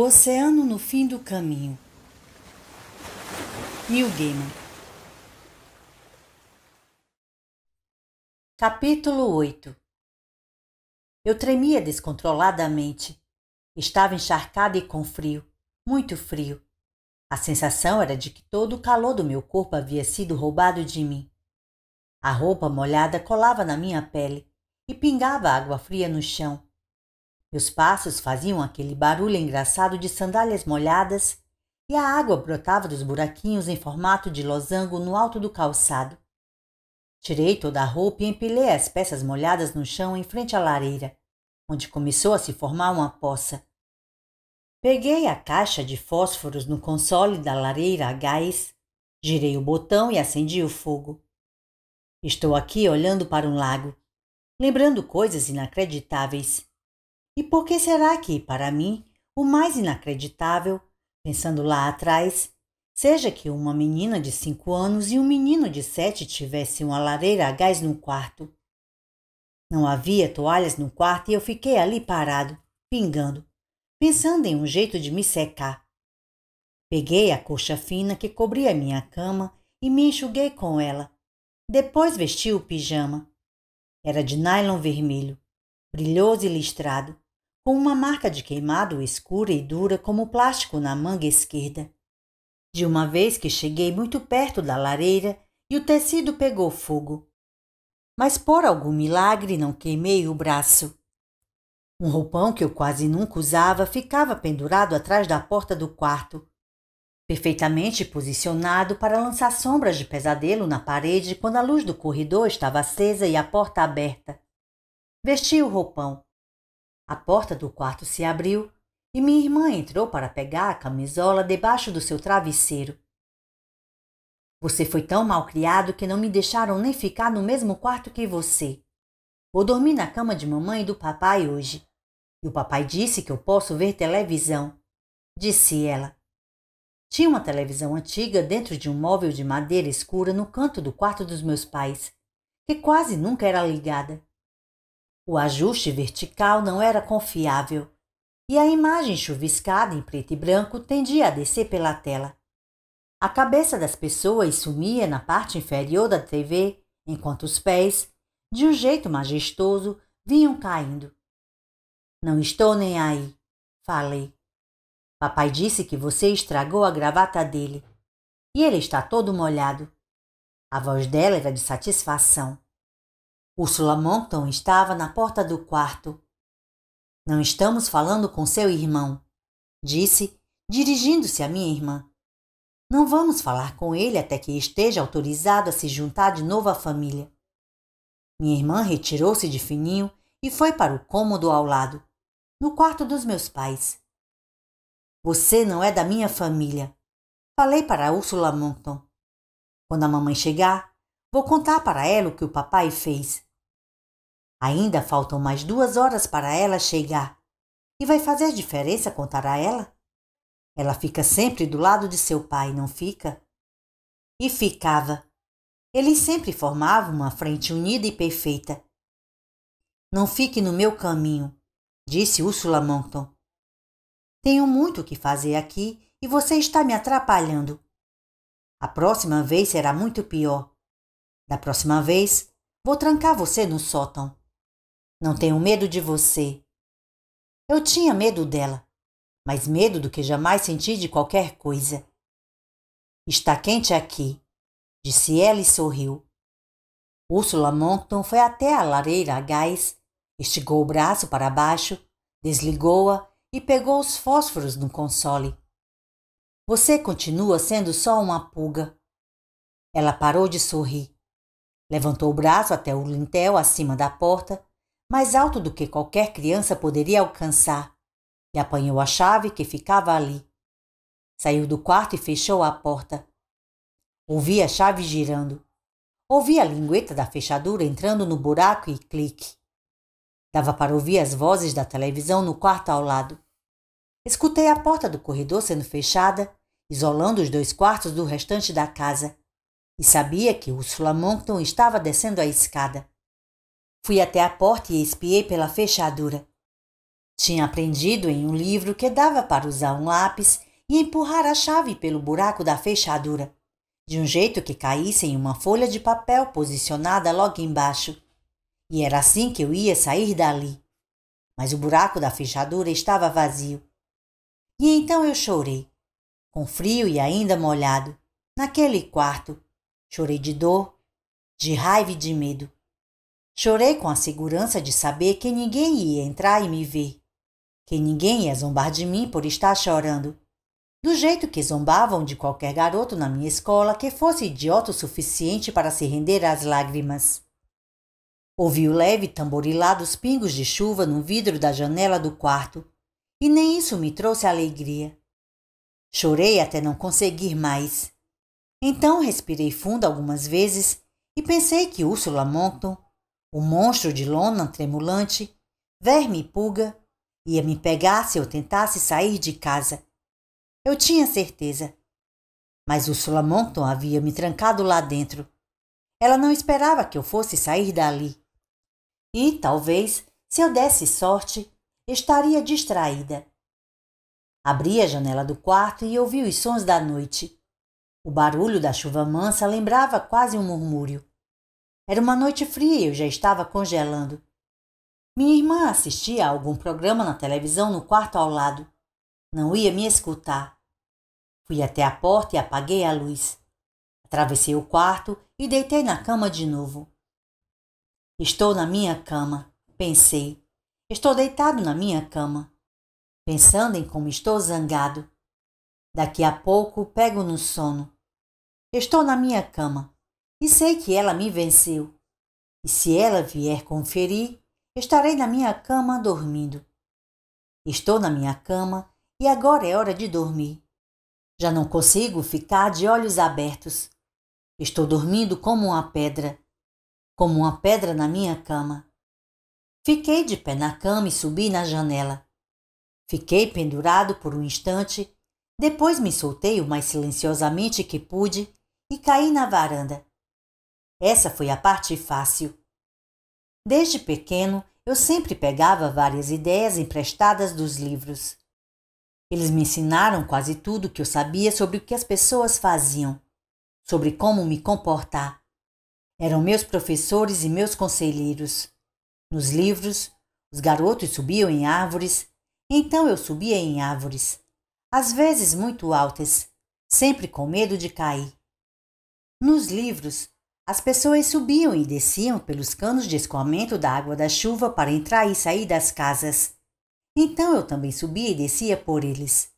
O Oceano no Fim do Caminho. Neil Gaiman. Capítulo 8 Eu tremia descontroladamente. Estava encharcada e com frio, muito frio. A sensação era de que todo o calor do meu corpo havia sido roubado de mim. A roupa molhada colava na minha pele e pingava água fria no chão meus passos faziam aquele barulho engraçado de sandálias molhadas e a água brotava dos buraquinhos em formato de losango no alto do calçado. Tirei toda a roupa e empilei as peças molhadas no chão em frente à lareira, onde começou a se formar uma poça. Peguei a caixa de fósforos no console da lareira a gás, girei o botão e acendi o fogo. Estou aqui olhando para um lago, lembrando coisas inacreditáveis. E por que será que, para mim, o mais inacreditável, pensando lá atrás, seja que uma menina de cinco anos e um menino de sete tivessem uma lareira a gás no quarto? Não havia toalhas no quarto e eu fiquei ali parado, pingando, pensando em um jeito de me secar. Peguei a coxa fina que cobria minha cama e me enxuguei com ela. Depois vesti o pijama. Era de nylon vermelho brilhoso e listrado, com uma marca de queimado escura e dura como plástico na manga esquerda. De uma vez que cheguei muito perto da lareira e o tecido pegou fogo. Mas por algum milagre não queimei o braço. Um roupão que eu quase nunca usava ficava pendurado atrás da porta do quarto, perfeitamente posicionado para lançar sombras de pesadelo na parede quando a luz do corredor estava acesa e a porta aberta. Vesti o roupão. A porta do quarto se abriu e minha irmã entrou para pegar a camisola debaixo do seu travesseiro. Você foi tão mal criado que não me deixaram nem ficar no mesmo quarto que você. Vou dormir na cama de mamãe e do papai hoje. E o papai disse que eu posso ver televisão, disse ela. Tinha uma televisão antiga dentro de um móvel de madeira escura no canto do quarto dos meus pais, que quase nunca era ligada. O ajuste vertical não era confiável e a imagem chuviscada em preto e branco tendia a descer pela tela. A cabeça das pessoas sumia na parte inferior da TV, enquanto os pés, de um jeito majestoso, vinham caindo. Não estou nem aí, falei. Papai disse que você estragou a gravata dele. E ele está todo molhado. A voz dela era de satisfação. Ursula Monkton estava na porta do quarto. Não estamos falando com seu irmão, disse, dirigindo-se à minha irmã. Não vamos falar com ele até que esteja autorizado a se juntar de novo à família. Minha irmã retirou-se de fininho e foi para o cômodo ao lado, no quarto dos meus pais. Você não é da minha família, falei para Úrsula Ursula Monkton. Quando a mamãe chegar, vou contar para ela o que o papai fez. Ainda faltam mais duas horas para ela chegar. E vai fazer diferença contar a ela? Ela fica sempre do lado de seu pai, não fica? E ficava. Eles sempre formavam uma frente unida e perfeita. Não fique no meu caminho, disse Ursula Moncton. Tenho muito o que fazer aqui e você está me atrapalhando. A próxima vez será muito pior. Da próxima vez, vou trancar você no sótão. Não tenho medo de você. Eu tinha medo dela, mas medo do que jamais senti de qualquer coisa. Está quente aqui, disse ela e sorriu. Úrsula Moncton foi até a lareira a gás, esticou o braço para baixo, desligou-a e pegou os fósforos no console. Você continua sendo só uma pulga. Ela parou de sorrir. Levantou o braço até o lintel acima da porta mais alto do que qualquer criança poderia alcançar, e apanhou a chave que ficava ali. Saiu do quarto e fechou a porta. Ouvi a chave girando. Ouvi a lingueta da fechadura entrando no buraco e clique. Dava para ouvir as vozes da televisão no quarto ao lado. Escutei a porta do corredor sendo fechada, isolando os dois quartos do restante da casa, e sabia que Ursula Monkton estava descendo a escada. Fui até a porta e espiei pela fechadura. Tinha aprendido em um livro que dava para usar um lápis e empurrar a chave pelo buraco da fechadura, de um jeito que caísse em uma folha de papel posicionada logo embaixo. E era assim que eu ia sair dali. Mas o buraco da fechadura estava vazio. E então eu chorei, com frio e ainda molhado, naquele quarto. Chorei de dor, de raiva e de medo. Chorei com a segurança de saber que ninguém ia entrar e me ver, que ninguém ia zombar de mim por estar chorando, do jeito que zombavam de qualquer garoto na minha escola que fosse idiota o suficiente para se render às lágrimas. Ouvi o leve tamborilar dos pingos de chuva no vidro da janela do quarto, e nem isso me trouxe alegria. Chorei até não conseguir mais. Então respirei fundo algumas vezes e pensei que Úrsula Monckton o monstro de lona tremulante, verme e pulga, ia me pegar se eu tentasse sair de casa. Eu tinha certeza. Mas o Sulamonton havia me trancado lá dentro. Ela não esperava que eu fosse sair dali. E, talvez, se eu desse sorte, estaria distraída. Abri a janela do quarto e ouvi os sons da noite. O barulho da chuva mansa lembrava quase um murmúrio. Era uma noite fria e eu já estava congelando. Minha irmã assistia a algum programa na televisão no quarto ao lado. Não ia me escutar. Fui até a porta e apaguei a luz. Atravessei o quarto e deitei na cama de novo. Estou na minha cama, pensei. Estou deitado na minha cama, pensando em como estou zangado. Daqui a pouco pego no sono. Estou na minha cama e sei que ela me venceu. E se ela vier conferir, estarei na minha cama dormindo. Estou na minha cama e agora é hora de dormir. Já não consigo ficar de olhos abertos. Estou dormindo como uma pedra, como uma pedra na minha cama. Fiquei de pé na cama e subi na janela. Fiquei pendurado por um instante, depois me soltei o mais silenciosamente que pude e caí na varanda. Essa foi a parte fácil. Desde pequeno, eu sempre pegava várias ideias emprestadas dos livros. Eles me ensinaram quase tudo que eu sabia sobre o que as pessoas faziam, sobre como me comportar. Eram meus professores e meus conselheiros. Nos livros, os garotos subiam em árvores, então eu subia em árvores, às vezes muito altas, sempre com medo de cair. Nos livros, as pessoas subiam e desciam pelos canos de escoamento da água da chuva para entrar e sair das casas. Então eu também subia e descia por eles.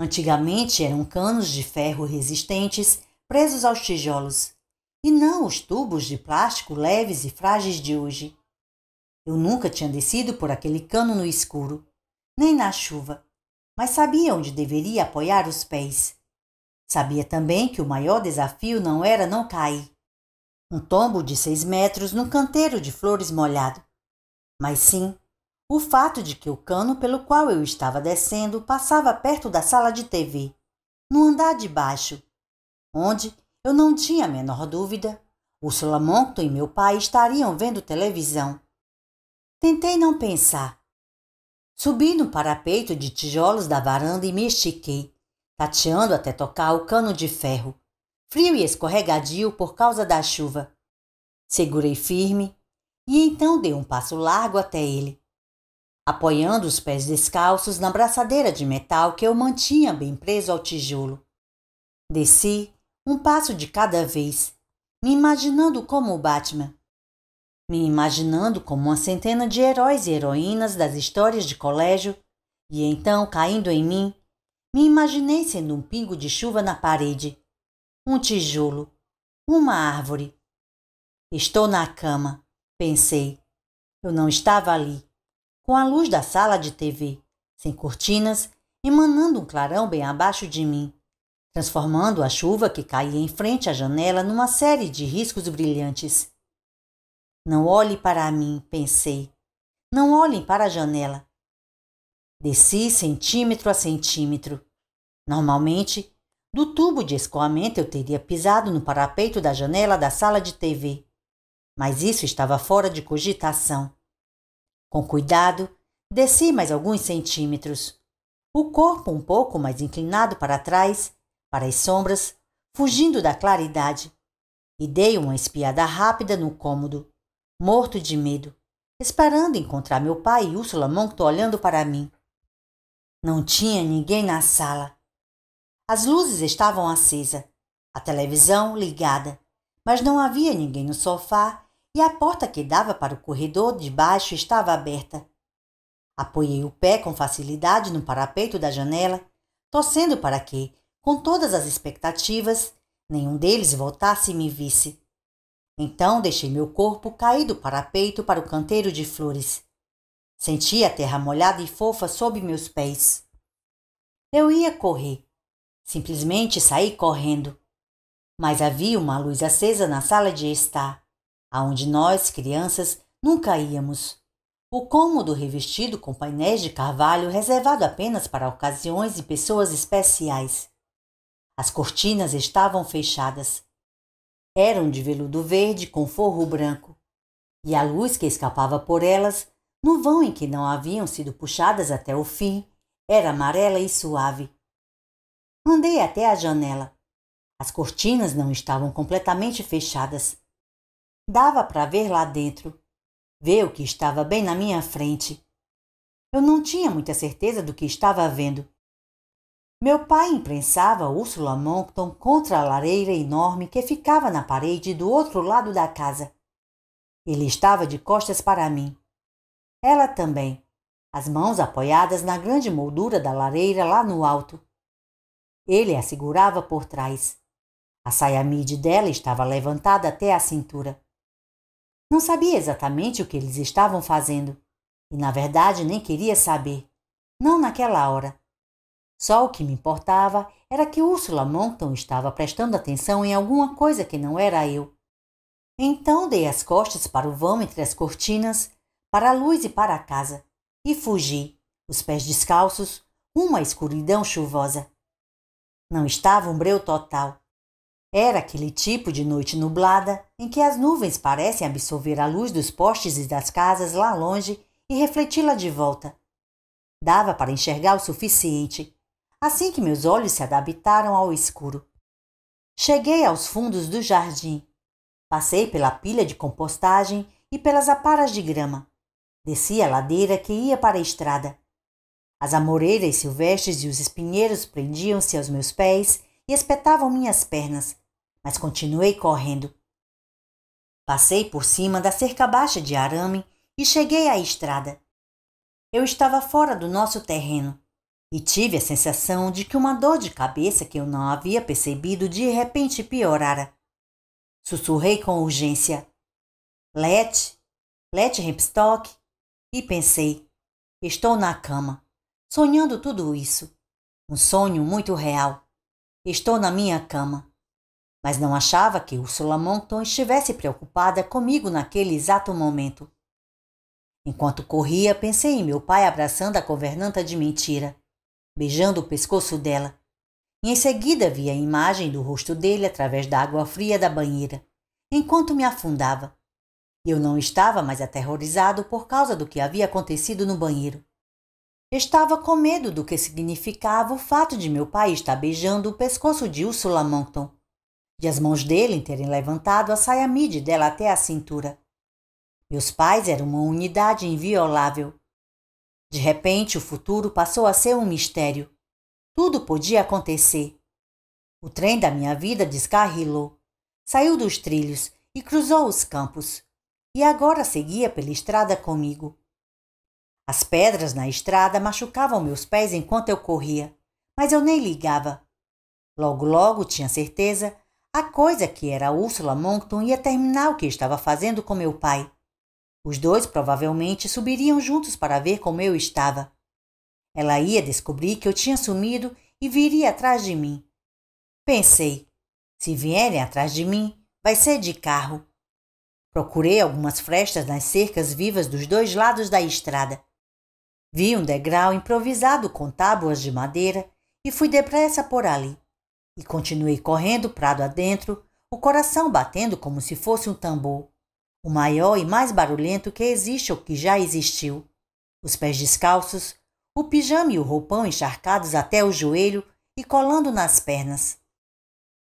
Antigamente eram canos de ferro resistentes presos aos tijolos, e não os tubos de plástico leves e frágeis de hoje. Eu nunca tinha descido por aquele cano no escuro, nem na chuva, mas sabia onde deveria apoiar os pés. Sabia também que o maior desafio não era não cair, um tombo de seis metros num canteiro de flores molhado, mas sim o fato de que o cano pelo qual eu estava descendo passava perto da sala de TV, no andar de baixo, onde eu não tinha a menor dúvida. o Solamonto e meu pai estariam vendo televisão. Tentei não pensar. Subi no parapeito de tijolos da varanda e me estiquei, tateando até tocar o cano de ferro, frio e escorregadio por causa da chuva. Segurei firme e então dei um passo largo até ele, apoiando os pés descalços na braçadeira de metal que eu mantinha bem preso ao tijolo. Desci, um passo de cada vez, me imaginando como o Batman, me imaginando como uma centena de heróis e heroínas das histórias de colégio, e então, caindo em mim, me imaginei sendo um pingo de chuva na parede um tijolo, uma árvore. Estou na cama, pensei. Eu não estava ali. Com a luz da sala de TV, sem cortinas, emanando um clarão bem abaixo de mim, transformando a chuva que caía em frente à janela numa série de riscos brilhantes. Não olhe para mim, pensei. Não olhem para a janela. Desci centímetro a centímetro. Normalmente, do tubo de escoamento eu teria pisado no parapeito da janela da sala de TV. Mas isso estava fora de cogitação. Com cuidado, desci mais alguns centímetros. O corpo um pouco mais inclinado para trás, para as sombras, fugindo da claridade. E dei uma espiada rápida no cômodo, morto de medo, esperando encontrar meu pai e Úrsula Monto olhando para mim. Não tinha ninguém na sala. As luzes estavam acesas, a televisão ligada, mas não havia ninguém no sofá e a porta que dava para o corredor de baixo estava aberta. Apoiei o pé com facilidade no parapeito da janela, torcendo para que, com todas as expectativas, nenhum deles voltasse e me visse. Então deixei meu corpo cair do parapeito para o canteiro de flores. Senti a terra molhada e fofa sob meus pés. Eu ia correr, Simplesmente saí correndo. Mas havia uma luz acesa na sala de estar, aonde nós, crianças, nunca íamos. O cômodo revestido com painéis de carvalho reservado apenas para ocasiões e pessoas especiais. As cortinas estavam fechadas. Eram de veludo verde com forro branco, e a luz que escapava por elas, no vão em que não haviam sido puxadas até o fim, era amarela e suave, Andei até a janela. As cortinas não estavam completamente fechadas. Dava para ver lá dentro, ver o que estava bem na minha frente. Eu não tinha muita certeza do que estava vendo. Meu pai imprensava Úrsula Moncton contra a lareira enorme que ficava na parede do outro lado da casa. Ele estava de costas para mim. Ela também, as mãos apoiadas na grande moldura da lareira lá no alto. Ele a segurava por trás. A saia midi dela estava levantada até a cintura. Não sabia exatamente o que eles estavam fazendo e, na verdade, nem queria saber. Não naquela hora. Só o que me importava era que Úrsula Monckton estava prestando atenção em alguma coisa que não era eu. Então dei as costas para o vão entre as cortinas, para a luz e para a casa, e fugi, os pés descalços, uma escuridão chuvosa. Não estava um breu total. Era aquele tipo de noite nublada em que as nuvens parecem absorver a luz dos postes e das casas lá longe e refleti-la de volta. Dava para enxergar o suficiente, assim que meus olhos se adaptaram ao escuro. Cheguei aos fundos do jardim. Passei pela pilha de compostagem e pelas aparas de grama. Desci a ladeira que ia para a estrada. As amoreiras silvestres e os espinheiros prendiam-se aos meus pés e espetavam minhas pernas, mas continuei correndo. Passei por cima da cerca baixa de arame e cheguei à estrada. Eu estava fora do nosso terreno e tive a sensação de que uma dor de cabeça que eu não havia percebido de repente piorara. Sussurrei com urgência: Let, Let Hempstock, e pensei: estou na cama sonhando tudo isso. Um sonho muito real. Estou na minha cama. Mas não achava que Ursula Monton estivesse preocupada comigo naquele exato momento. Enquanto corria, pensei em meu pai abraçando a governanta de mentira, beijando o pescoço dela. E em seguida vi a imagem do rosto dele através da água fria da banheira, enquanto me afundava. Eu não estava mais aterrorizado por causa do que havia acontecido no banheiro. Estava com medo do que significava o fato de meu pai estar beijando o pescoço de Ursula Monkton, de as mãos dele terem levantado a saia midi dela até a cintura. Meus pais eram uma unidade inviolável. De repente, o futuro passou a ser um mistério. Tudo podia acontecer. O trem da minha vida descarrilou, saiu dos trilhos e cruzou os campos. E agora seguia pela estrada comigo. As pedras na estrada machucavam meus pés enquanto eu corria, mas eu nem ligava. Logo, logo tinha certeza a coisa que era Úrsula Moncton ia terminar o que estava fazendo com meu pai. Os dois provavelmente subiriam juntos para ver como eu estava. Ela ia descobrir que eu tinha sumido e viria atrás de mim. Pensei, se vierem atrás de mim, vai ser de carro. Procurei algumas frestas nas cercas vivas dos dois lados da estrada. Vi um degrau improvisado com tábuas de madeira e fui depressa por ali. E continuei correndo prado adentro, o coração batendo como se fosse um tambor, o maior e mais barulhento que existe ou que já existiu. Os pés descalços, o pijama e o roupão encharcados até o joelho e colando nas pernas.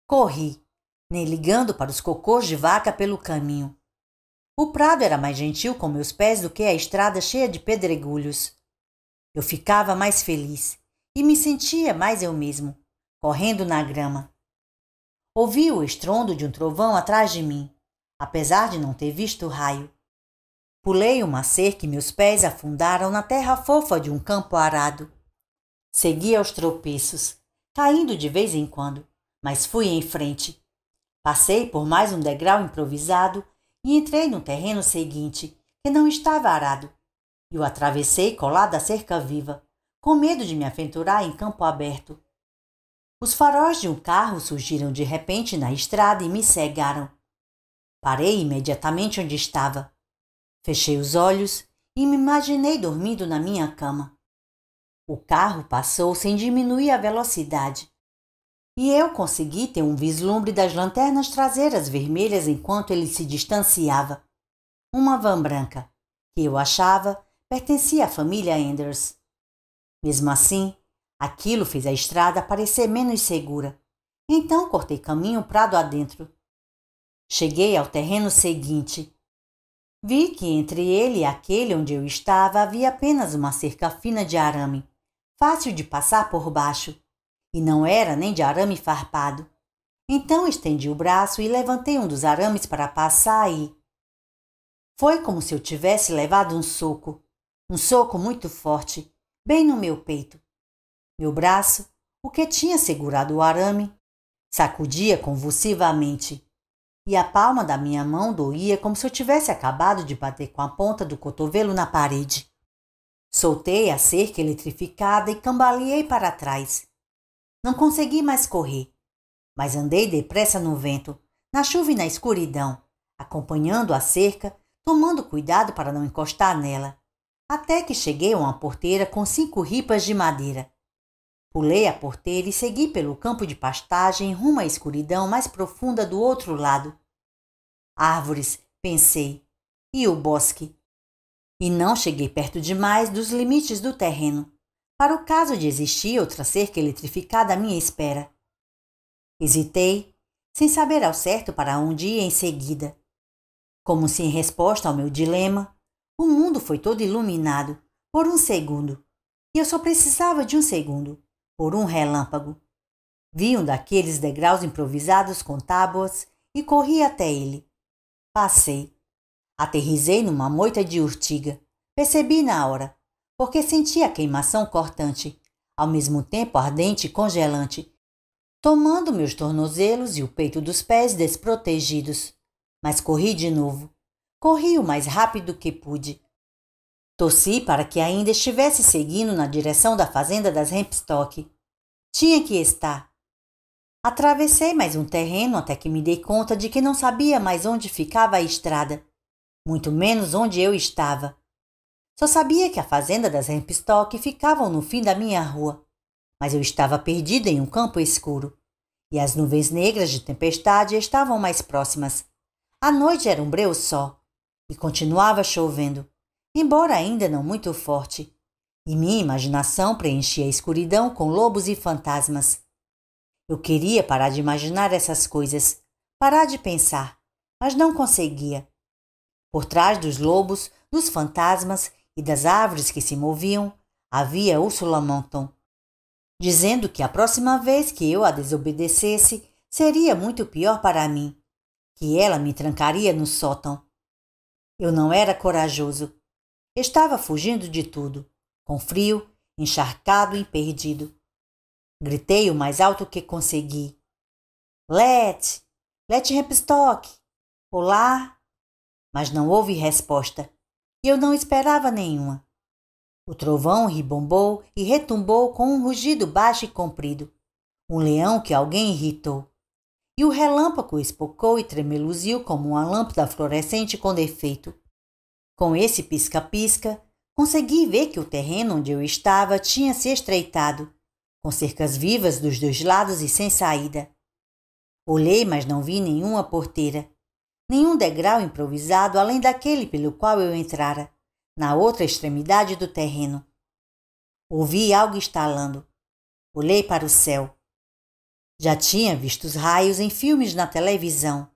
Corri, nem ligando para os cocôs de vaca pelo caminho. O prado era mais gentil com meus pés do que a estrada cheia de pedregulhos. Eu ficava mais feliz e me sentia mais eu mesmo, correndo na grama. Ouvi o estrondo de um trovão atrás de mim, apesar de não ter visto o raio. Pulei uma cerca e meus pés afundaram na terra fofa de um campo arado. Segui aos tropeços, caindo de vez em quando, mas fui em frente. Passei por mais um degrau improvisado e entrei no terreno seguinte, que não estava arado, e Eu atravessei colado à cerca viva, com medo de me aventurar em campo aberto. Os faróis de um carro surgiram de repente na estrada e me cegaram. Parei imediatamente onde estava. Fechei os olhos e me imaginei dormindo na minha cama. O carro passou sem diminuir a velocidade. E eu consegui ter um vislumbre das lanternas traseiras vermelhas enquanto ele se distanciava. Uma van branca, que eu achava pertencia à família Enders. Mesmo assim, aquilo fez a estrada parecer menos segura. Então cortei caminho prado adentro. Cheguei ao terreno seguinte. Vi que entre ele e aquele onde eu estava havia apenas uma cerca fina de arame, fácil de passar por baixo, e não era nem de arame farpado. Então estendi o braço e levantei um dos arames para passar e. Foi como se eu tivesse levado um soco. Um soco muito forte, bem no meu peito. Meu braço, o que tinha segurado o arame, sacudia convulsivamente e a palma da minha mão doía como se eu tivesse acabado de bater com a ponta do cotovelo na parede. Soltei a cerca eletrificada e cambaleei para trás. Não consegui mais correr, mas andei depressa no vento, na chuva e na escuridão, acompanhando a cerca, tomando cuidado para não encostar nela até que cheguei a uma porteira com cinco ripas de madeira. Pulei a porteira e segui pelo campo de pastagem rumo à escuridão mais profunda do outro lado. Árvores, pensei, e o bosque. E não cheguei perto demais dos limites do terreno, para o caso de existir outra cerca eletrificada à minha espera. Hesitei, sem saber ao certo para onde ia em seguida. Como se em resposta ao meu dilema, o mundo foi todo iluminado por um segundo. E eu só precisava de um segundo, por um relâmpago. Vi um daqueles degraus improvisados com tábuas e corri até ele. Passei. Aterrisei numa moita de urtiga. Percebi na hora, porque senti a queimação cortante, ao mesmo tempo ardente e congelante, tomando meus tornozelos e o peito dos pés desprotegidos. Mas corri de novo. Corri o mais rápido que pude. Tossi para que ainda estivesse seguindo na direção da fazenda das Hempstock. Tinha que estar. Atravessei mais um terreno até que me dei conta de que não sabia mais onde ficava a estrada, muito menos onde eu estava. Só sabia que a fazenda das Hempstock ficava no fim da minha rua, mas eu estava perdida em um campo escuro e as nuvens negras de tempestade estavam mais próximas. A noite era um breu só. E continuava chovendo, embora ainda não muito forte, e minha imaginação preenchia a escuridão com lobos e fantasmas. Eu queria parar de imaginar essas coisas, parar de pensar, mas não conseguia. Por trás dos lobos, dos fantasmas e das árvores que se moviam, havia Ursula Monton, dizendo que a próxima vez que eu a desobedecesse seria muito pior para mim, que ela me trancaria no sótão eu não era corajoso. Estava fugindo de tudo, com frio, encharcado e perdido. Gritei o mais alto que consegui. Let! Let Repstock! Olá! Mas não houve resposta. E eu não esperava nenhuma. O trovão ribombou e retumbou com um rugido baixo e comprido. Um leão que alguém irritou e o relâmpago espocou e tremeluziu como uma lâmpada fluorescente com defeito. Com esse pisca-pisca, consegui ver que o terreno onde eu estava tinha se estreitado, com cercas vivas dos dois lados e sem saída. Olhei, mas não vi nenhuma porteira, nenhum degrau improvisado além daquele pelo qual eu entrara, na outra extremidade do terreno. Ouvi algo estalando. Olhei para o céu. Já tinha visto os raios em filmes na televisão.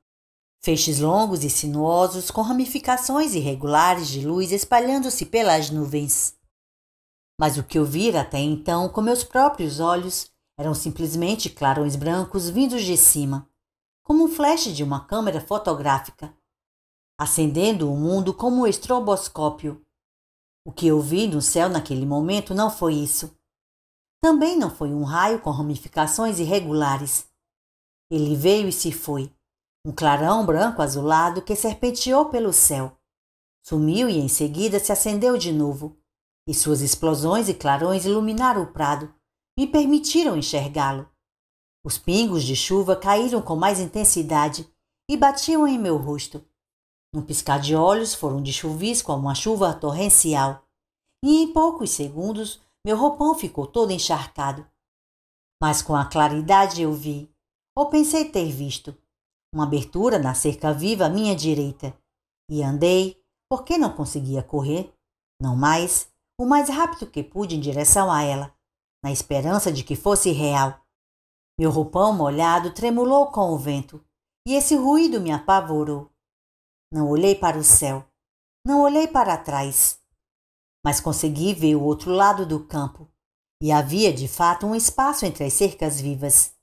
Feixes longos e sinuosos com ramificações irregulares de luz espalhando-se pelas nuvens. Mas o que eu vira até então com meus próprios olhos eram simplesmente clarões brancos vindos de cima, como um flash de uma câmera fotográfica, acendendo o mundo como um estroboscópio. O que eu vi no céu naquele momento não foi isso. Também não foi um raio com ramificações irregulares. Ele veio e se foi. Um clarão branco azulado que serpenteou pelo céu. Sumiu e em seguida se acendeu de novo. E suas explosões e clarões iluminaram o prado, me permitiram enxergá-lo. Os pingos de chuva caíram com mais intensidade e batiam em meu rosto. Num piscar de olhos foram de chuvisco a uma chuva torrencial, e em poucos segundos meu roupão ficou todo encharcado. Mas com a claridade eu vi, ou pensei ter visto, uma abertura na cerca viva à minha direita. E andei, porque não conseguia correr, não mais, o mais rápido que pude em direção a ela, na esperança de que fosse real. Meu roupão molhado tremulou com o vento, e esse ruído me apavorou. Não olhei para o céu, não olhei para trás mas consegui ver o outro lado do campo e havia de fato um espaço entre as cercas vivas.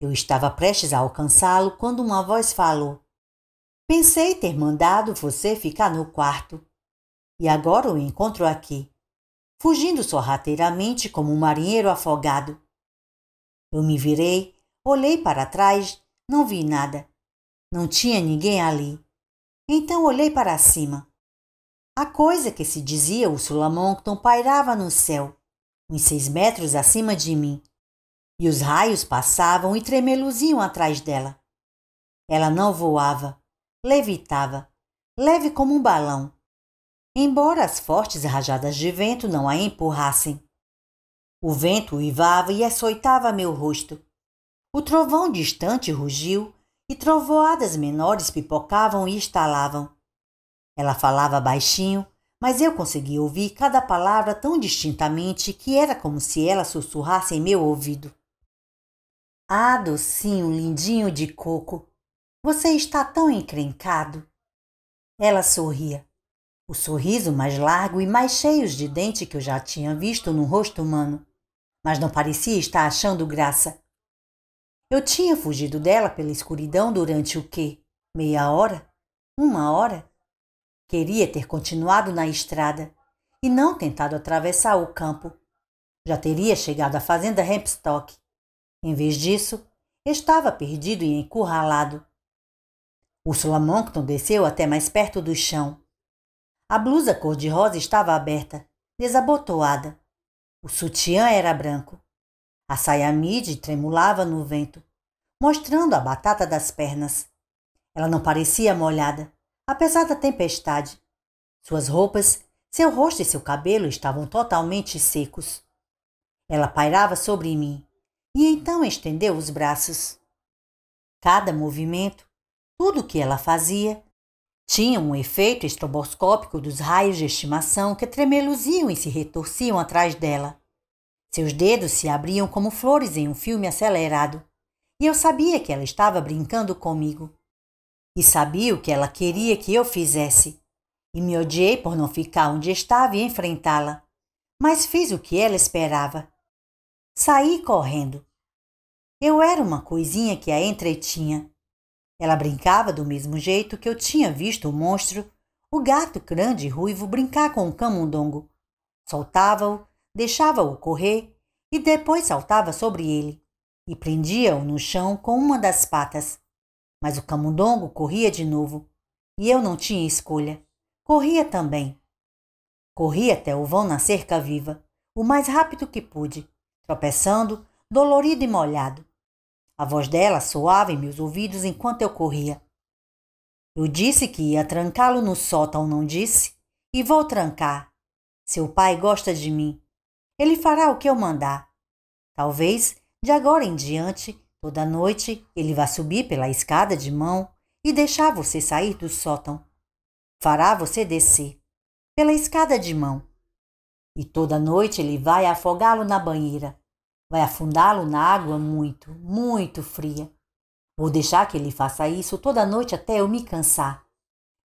Eu estava prestes a alcançá-lo quando uma voz falou: Pensei ter mandado você ficar no quarto. E agora o encontro aqui, fugindo sorrateiramente como um marinheiro afogado. Eu me virei, olhei para trás, não vi nada. Não tinha ninguém ali. Então olhei para cima. A coisa que se dizia o Sulamoncton pairava no céu, uns seis metros acima de mim, e os raios passavam e tremeluziam atrás dela. Ela não voava, levitava, leve como um balão, embora as fortes rajadas de vento não a empurrassem. O vento uivava e açoitava meu rosto. O trovão distante rugiu e trovoadas menores pipocavam e estalavam. Ela falava baixinho, mas eu conseguia ouvir cada palavra tão distintamente que era como se ela sussurrasse em meu ouvido. Ah, docinho lindinho de coco, você está tão encrencado. Ela sorria, o sorriso mais largo e mais cheio de dente que eu já tinha visto no rosto humano, mas não parecia estar achando graça. Eu tinha fugido dela pela escuridão durante o quê? Meia hora? Uma hora? Queria ter continuado na estrada e não tentado atravessar o campo. Já teria chegado à fazenda Hempstock. Em vez disso, estava perdido e encurralado. O Moncton desceu até mais perto do chão. A blusa cor-de-rosa estava aberta, desabotoada. O sutiã era branco. A saia midi tremulava no vento, mostrando a batata das pernas. Ela não parecia molhada, apesar da tempestade. Suas roupas, seu rosto e seu cabelo estavam totalmente secos. Ela pairava sobre mim e então estendeu os braços. Cada movimento, tudo o que ela fazia, tinha um efeito estroboscópico dos raios de estimação que tremeluziam e se retorciam atrás dela. Seus dedos se abriam como flores em um filme acelerado, e eu sabia que ela estava brincando comigo e sabia o que ela queria que eu fizesse. E me odiei por não ficar onde estava e enfrentá-la. Mas fiz o que ela esperava. Saí correndo. Eu era uma coisinha que a entretinha. Ela brincava do mesmo jeito que eu tinha visto o monstro, o gato grande e ruivo, brincar com o camundongo. Soltava-o, deixava-o correr e depois saltava sobre ele e prendia-o no chão com uma das patas. Mas o camundongo corria de novo e eu não tinha escolha. Corria também. Corri até o vão na cerca viva, o mais rápido que pude, tropeçando, dolorido e molhado. A voz dela soava em meus ouvidos enquanto eu corria. Eu disse que ia trancá-lo no sótão, não disse? E vou trancar. Seu pai gosta de mim. Ele fará o que eu mandar. Talvez, de agora em diante, Toda noite ele vai subir pela escada de mão e deixar você sair do sótão. Fará você descer pela escada de mão. E toda noite ele vai afogá-lo na banheira. Vai afundá-lo na água muito, muito fria. Vou deixar que ele faça isso toda noite até eu me cansar.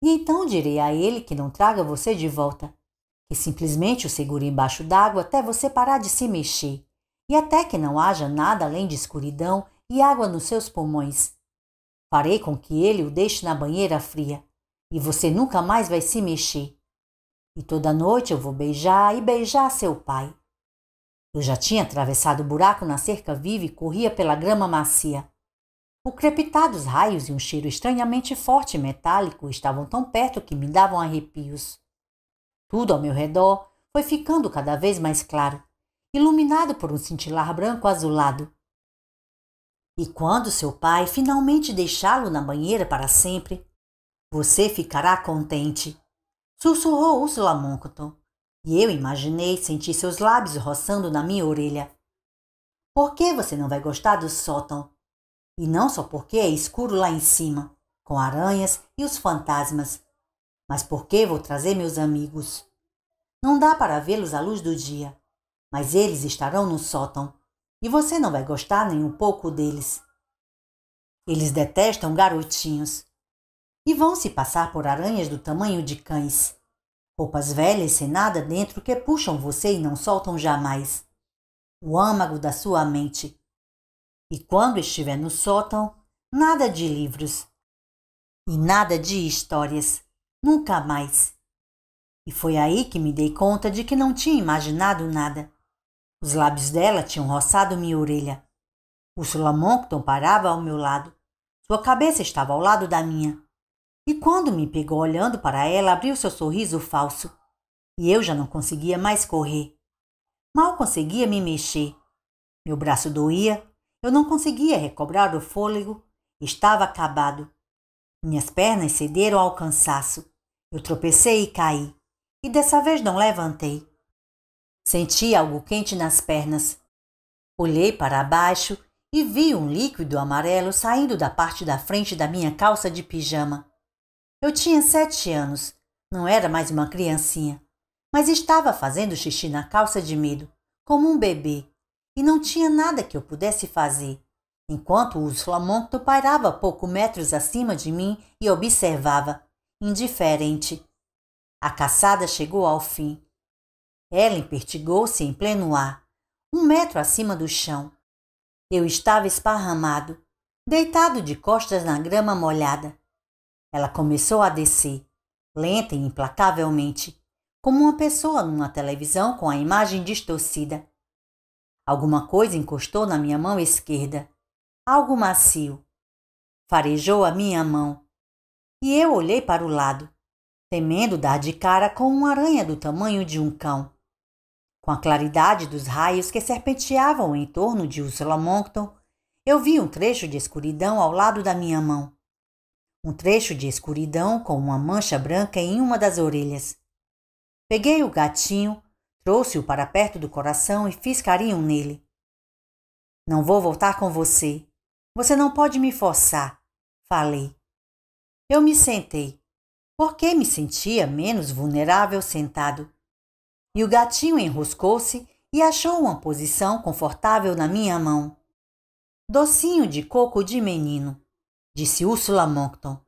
E então direi a ele que não traga você de volta, que simplesmente o segure embaixo d'água até você parar de se mexer, e até que não haja nada além de escuridão e água nos seus pulmões. Farei com que ele o deixe na banheira fria e você nunca mais vai se mexer. E toda noite eu vou beijar e beijar seu pai. Eu já tinha atravessado o buraco na cerca viva e corria pela grama macia. O crepitar dos raios e um cheiro estranhamente forte e metálico estavam tão perto que me davam arrepios. Tudo ao meu redor foi ficando cada vez mais claro, iluminado por um cintilar branco azulado, e quando seu pai finalmente deixá-lo na banheira para sempre, você ficará contente. Sussurrou Ursula Moncton, e eu imaginei sentir seus lábios roçando na minha orelha. Por que você não vai gostar do sótão? E não só porque é escuro lá em cima, com aranhas e os fantasmas, mas porque vou trazer meus amigos. Não dá para vê-los à luz do dia, mas eles estarão no sótão e você não vai gostar nem um pouco deles. Eles detestam garotinhos e vão se passar por aranhas do tamanho de cães. Roupas velhas sem nada dentro que puxam você e não soltam jamais. O âmago da sua mente. E quando estiver no sótão, nada de livros. E nada de histórias. Nunca mais. E foi aí que me dei conta de que não tinha imaginado nada. Os lábios dela tinham roçado minha orelha. O Sulamoncton parava ao meu lado. Sua cabeça estava ao lado da minha. E quando me pegou olhando para ela, abriu seu sorriso falso. E eu já não conseguia mais correr. Mal conseguia me mexer. Meu braço doía. Eu não conseguia recobrar o fôlego. Estava acabado. Minhas pernas cederam ao cansaço. Eu tropecei e caí. E dessa vez não levantei. Senti algo quente nas pernas. Olhei para baixo e vi um líquido amarelo saindo da parte da frente da minha calça de pijama. Eu tinha sete anos, não era mais uma criancinha, mas estava fazendo xixi na calça de medo, como um bebê, e não tinha nada que eu pudesse fazer. Enquanto o Slamonto pairava pouco metros acima de mim e observava, indiferente. A caçada chegou ao fim. Ellen pertigou-se em pleno ar, um metro acima do chão. Eu estava esparramado, deitado de costas na grama molhada. Ela começou a descer, lenta e implacavelmente, como uma pessoa numa televisão com a imagem distorcida. Alguma coisa encostou na minha mão esquerda, algo macio. Farejou a minha mão. E eu olhei para o lado, temendo dar de cara com uma aranha do tamanho de um cão. Com a claridade dos raios que serpenteavam em torno de Ursula Moncton, eu vi um trecho de escuridão ao lado da minha mão. Um trecho de escuridão com uma mancha branca em uma das orelhas. Peguei o gatinho, trouxe-o para perto do coração e fiz carinho nele. Não vou voltar com você. Você não pode me forçar, falei. Eu me sentei, porque me sentia menos vulnerável sentado. E o gatinho enroscou-se e achou uma posição confortável na minha mão. Docinho de coco de menino, disse Ursula Moncton.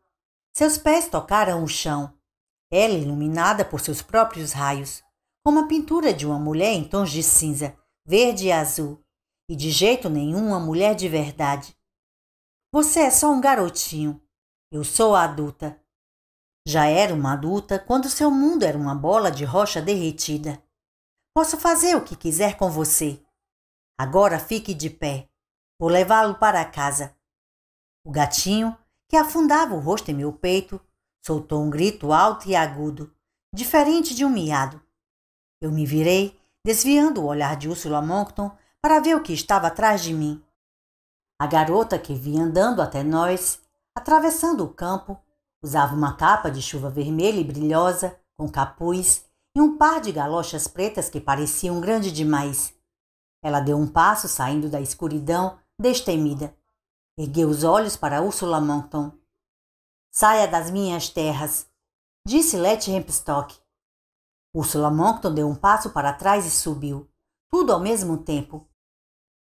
Seus pés tocaram o chão, ela iluminada por seus próprios raios, como a pintura de uma mulher em tons de cinza, verde e azul, e de jeito nenhum uma mulher de verdade. Você é só um garotinho. Eu sou a adulta. Já era uma adulta quando seu mundo era uma bola de rocha derretida. Posso fazer o que quiser com você. Agora fique de pé. Vou levá-lo para casa. O gatinho, que afundava o rosto em meu peito, soltou um grito alto e agudo, diferente de um miado. Eu me virei, desviando o olhar de Úrsula Moncton para ver o que estava atrás de mim. A garota que vinha andando até nós, atravessando o campo, Usava uma capa de chuva vermelha e brilhosa, com capuz, e um par de galochas pretas que pareciam grande demais. Ela deu um passo saindo da escuridão, destemida. Ergueu os olhos para Ursula Monkton. Saia das minhas terras, disse Letty Hempstock. Ursula Monkton deu um passo para trás e subiu, tudo ao mesmo tempo.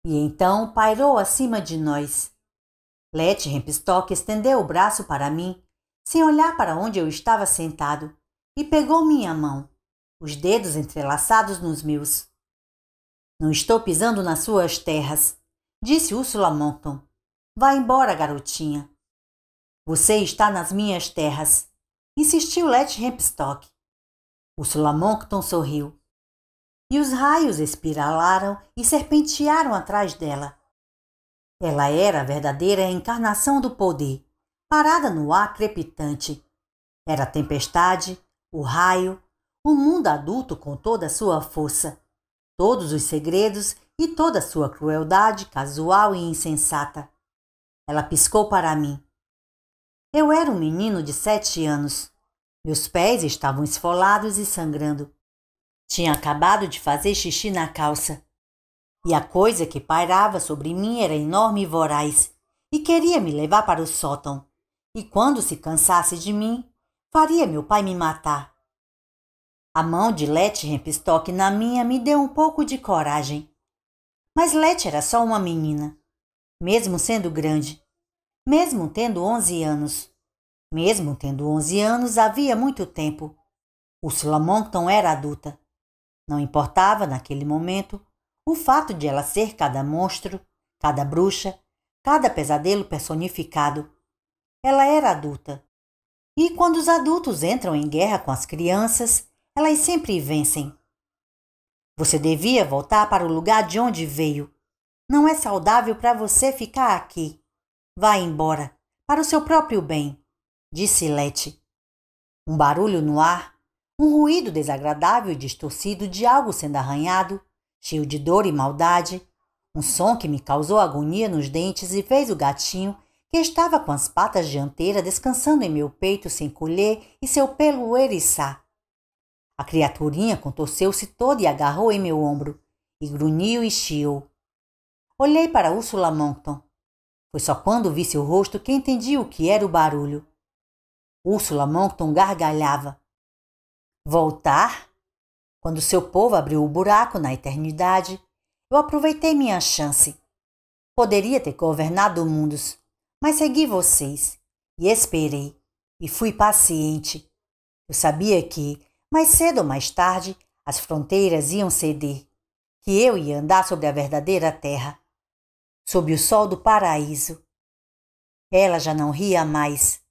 E então pairou acima de nós. Letty Hempstock estendeu o braço para mim sem olhar para onde eu estava sentado, e pegou minha mão, os dedos entrelaçados nos meus. Não estou pisando nas suas terras, disse Ursula Monton. Vá embora, garotinha. Você está nas minhas terras, insistiu Let Hempstock. Ursula Monckton sorriu. E os raios espiralaram e serpentearam atrás dela. Ela era a verdadeira encarnação do poder parada no ar crepitante. Era a tempestade, o raio, o mundo adulto com toda a sua força, todos os segredos e toda a sua crueldade casual e insensata. Ela piscou para mim. Eu era um menino de sete anos. Meus pés estavam esfolados e sangrando. Tinha acabado de fazer xixi na calça. E a coisa que pairava sobre mim era enorme e voraz, e queria me levar para o sótão e quando se cansasse de mim, faria meu pai me matar. A mão de Letty Rempistock na minha me deu um pouco de coragem. Mas Letty era só uma menina, mesmo sendo grande, mesmo tendo onze anos. Mesmo tendo onze anos, havia muito tempo. O Moncton era adulta. Não importava, naquele momento, o fato de ela ser cada monstro, cada bruxa, cada pesadelo personificado, ela era adulta. E quando os adultos entram em guerra com as crianças, elas sempre vencem. Você devia voltar para o lugar de onde veio. Não é saudável para você ficar aqui. Vá embora, para o seu próprio bem, disse Lete. Um barulho no ar, um ruído desagradável e distorcido de algo sendo arranhado, cheio de dor e maldade, um som que me causou agonia nos dentes e fez o gatinho que estava com as patas dianteiras descansando em meu peito sem colher e seu pelo eriçar. A criaturinha contorceu-se toda e agarrou em meu ombro, e grunhiu e chiou. Olhei para Úrsula Moncton. Foi só quando vi seu rosto que entendi o que era o barulho. Úrsula Moncton gargalhava. Voltar? Quando seu povo abriu o buraco na eternidade, eu aproveitei minha chance. Poderia ter governado mundos, mas segui vocês e esperei e fui paciente. Eu sabia que, mais cedo ou mais tarde, as fronteiras iam ceder, que eu ia andar sobre a verdadeira terra, sob o sol do paraíso. Ela já não ria mais.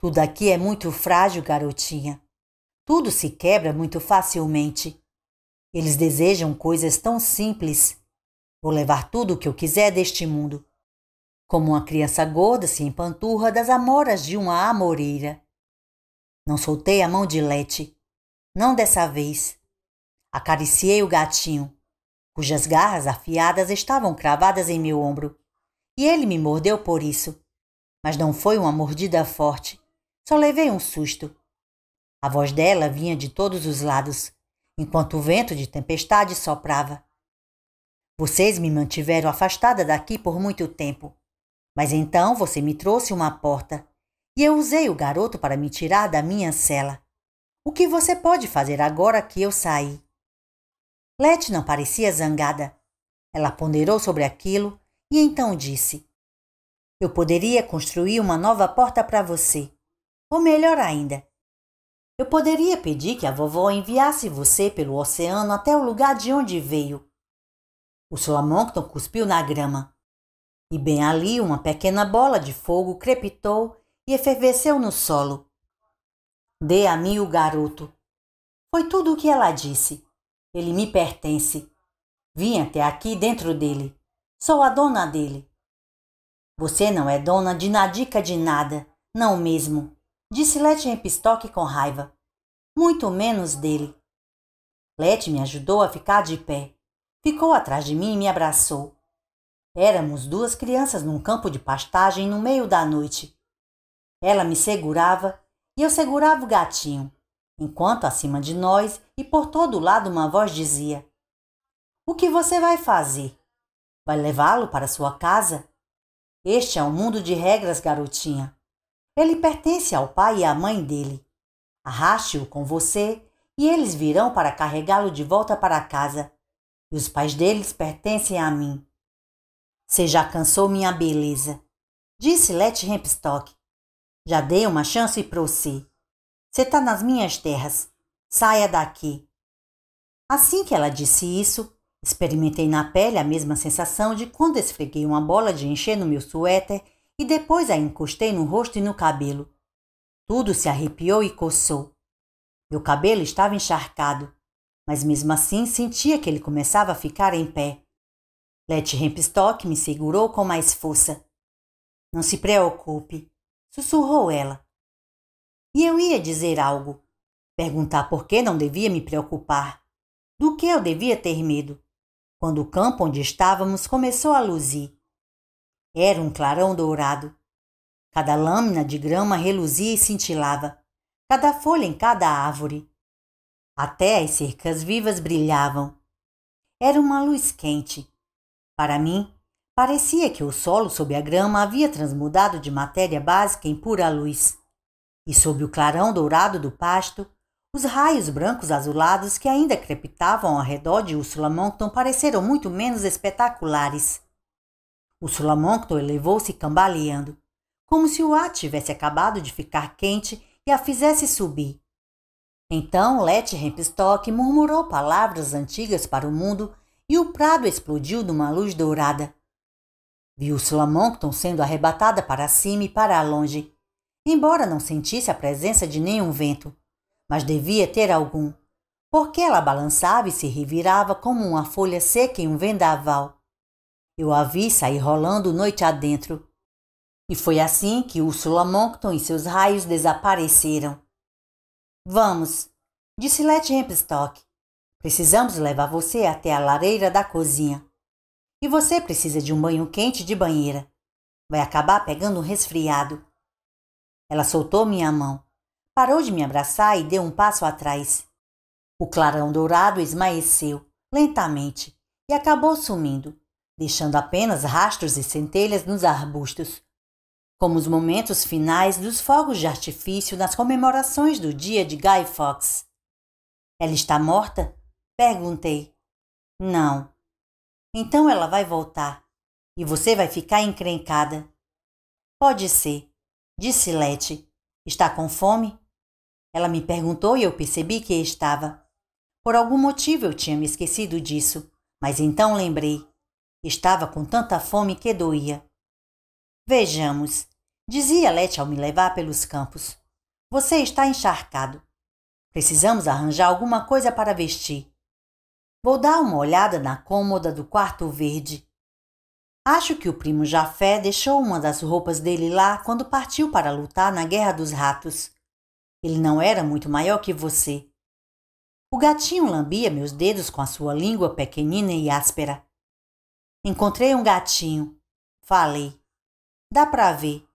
Tudo aqui é muito frágil, garotinha. Tudo se quebra muito facilmente. Eles desejam coisas tão simples. Vou levar tudo o que eu quiser deste mundo como uma criança gorda se empanturra das amoras de uma amoreira. Não soltei a mão de Lete, não dessa vez. Acariciei o gatinho, cujas garras afiadas estavam cravadas em meu ombro, e ele me mordeu por isso. Mas não foi uma mordida forte, só levei um susto. A voz dela vinha de todos os lados, enquanto o vento de tempestade soprava. Vocês me mantiveram afastada daqui por muito tempo. Mas então você me trouxe uma porta e eu usei o garoto para me tirar da minha cela. O que você pode fazer agora que eu saí? Let não parecia zangada. Ela ponderou sobre aquilo e então disse: Eu poderia construir uma nova porta para você. Ou melhor ainda, eu poderia pedir que a vovó enviasse você pelo oceano até o lugar de onde veio. O Solamonton cuspiu na grama. E bem ali uma pequena bola de fogo crepitou e efervesceu no solo. Dê a mim o garoto. Foi tudo o que ela disse. Ele me pertence. Vim até aqui dentro dele. Sou a dona dele. Você não é dona de nadica de nada, não mesmo, disse Lete Rempistock com raiva. Muito menos dele. Lete me ajudou a ficar de pé. Ficou atrás de mim e me abraçou. Éramos duas crianças num campo de pastagem no meio da noite. Ela me segurava e eu segurava o gatinho, enquanto acima de nós e por todo lado uma voz dizia: O que você vai fazer? Vai levá-lo para sua casa? Este é um mundo de regras, garotinha. Ele pertence ao pai e à mãe dele. Arraste-o com você e eles virão para carregá-lo de volta para casa. E os pais deles pertencem a mim. Você já cansou minha beleza, disse Let Hempstock. Já dei uma chance para você. Você tá nas minhas terras. Saia daqui. Assim que ela disse isso, experimentei na pele a mesma sensação de quando esfreguei uma bola de encher no meu suéter e depois a encostei no rosto e no cabelo. Tudo se arrepiou e coçou. Meu cabelo estava encharcado, mas mesmo assim sentia que ele começava a ficar em pé. Letty Hempstock me segurou com mais força. Não se preocupe, sussurrou ela. E eu ia dizer algo, perguntar por que não devia me preocupar, do que eu devia ter medo, quando o campo onde estávamos começou a luzir. Era um clarão dourado. Cada lâmina de grama reluzia e cintilava, cada folha em cada árvore. Até as cercas vivas brilhavam. Era uma luz quente, para mim, parecia que o solo sob a grama havia transmudado de matéria básica em pura luz. E sob o clarão dourado do pasto, os raios brancos azulados que ainda crepitavam ao redor de Ursula Moncton pareceram muito menos espetaculares. Ursula Moncton elevou-se cambaleando, como se o ar tivesse acabado de ficar quente e a fizesse subir. Então Letty Hempstock murmurou palavras antigas para o mundo e o prado explodiu numa luz dourada. Viu Slamonkton sendo arrebatada para cima e para longe, embora não sentisse a presença de nenhum vento, mas devia ter algum, porque ela balançava e se revirava como uma folha seca em um vendaval. Eu a vi sair rolando noite adentro. E foi assim que Ursula Moncton e seus raios desapareceram. Vamos, disse Let Hempstock. Precisamos levar você até a lareira da cozinha. E você precisa de um banho quente de banheira. Vai acabar pegando um resfriado. Ela soltou minha mão, parou de me abraçar e deu um passo atrás. O clarão dourado esmaeceu, lentamente, e acabou sumindo, deixando apenas rastros e centelhas nos arbustos, como os momentos finais dos fogos de artifício nas comemorações do dia de Guy Fawkes. Ela está morta? Perguntei. Não. Então ela vai voltar e você vai ficar encrencada. Pode ser, disse Lete. Está com fome? Ela me perguntou e eu percebi que estava. Por algum motivo eu tinha me esquecido disso, mas então lembrei. Estava com tanta fome que doía. Vejamos, dizia Lete ao me levar pelos campos. Você está encharcado. Precisamos arranjar alguma coisa para vestir. Vou dar uma olhada na cômoda do quarto verde. Acho que o primo Jafé deixou uma das roupas dele lá quando partiu para lutar na Guerra dos Ratos. Ele não era muito maior que você. O gatinho lambia meus dedos com a sua língua pequenina e áspera. Encontrei um gatinho. Falei. Dá para ver.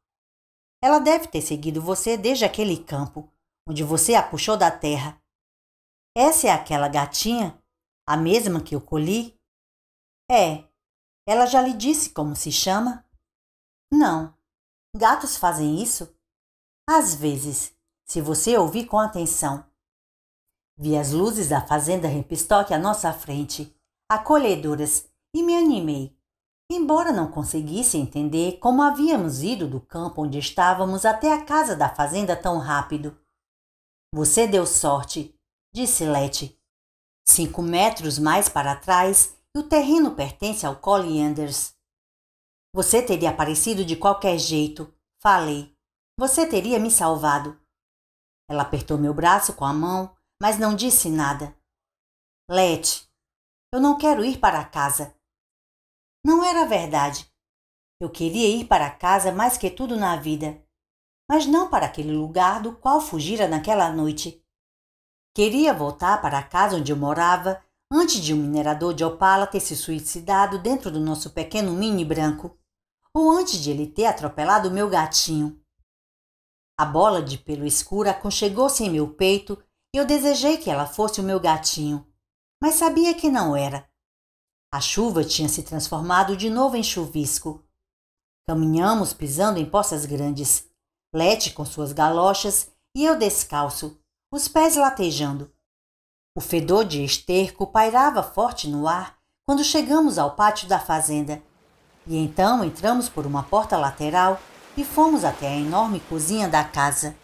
Ela deve ter seguido você desde aquele campo, onde você a puxou da terra. Essa é aquela gatinha a mesma que eu colhi? É. Ela já lhe disse como se chama? Não. Gatos fazem isso? Às vezes, se você ouvir com atenção. Vi as luzes da fazenda Rempistock à nossa frente, acolhedoras, e me animei. Embora não conseguisse entender como havíamos ido do campo onde estávamos até a casa da fazenda tão rápido. Você deu sorte, disse Lete, Cinco metros mais para trás e o terreno pertence ao Colin Anders. Você teria aparecido de qualquer jeito, falei. Você teria me salvado. Ela apertou meu braço com a mão, mas não disse nada. Let, eu não quero ir para casa. Não era verdade. Eu queria ir para casa mais que tudo na vida, mas não para aquele lugar do qual fugira naquela noite. Queria voltar para a casa onde eu morava antes de um minerador de opala ter se suicidado dentro do nosso pequeno mini branco, ou antes de ele ter atropelado o meu gatinho. A bola de pelo escuro aconchegou-se em meu peito e eu desejei que ela fosse o meu gatinho, mas sabia que não era. A chuva tinha se transformado de novo em chuvisco. Caminhamos pisando em poças grandes, Lete com suas galochas e eu descalço, os pés latejando. O fedor de esterco pairava forte no ar quando chegamos ao pátio da fazenda. E então entramos por uma porta lateral e fomos até a enorme cozinha da casa.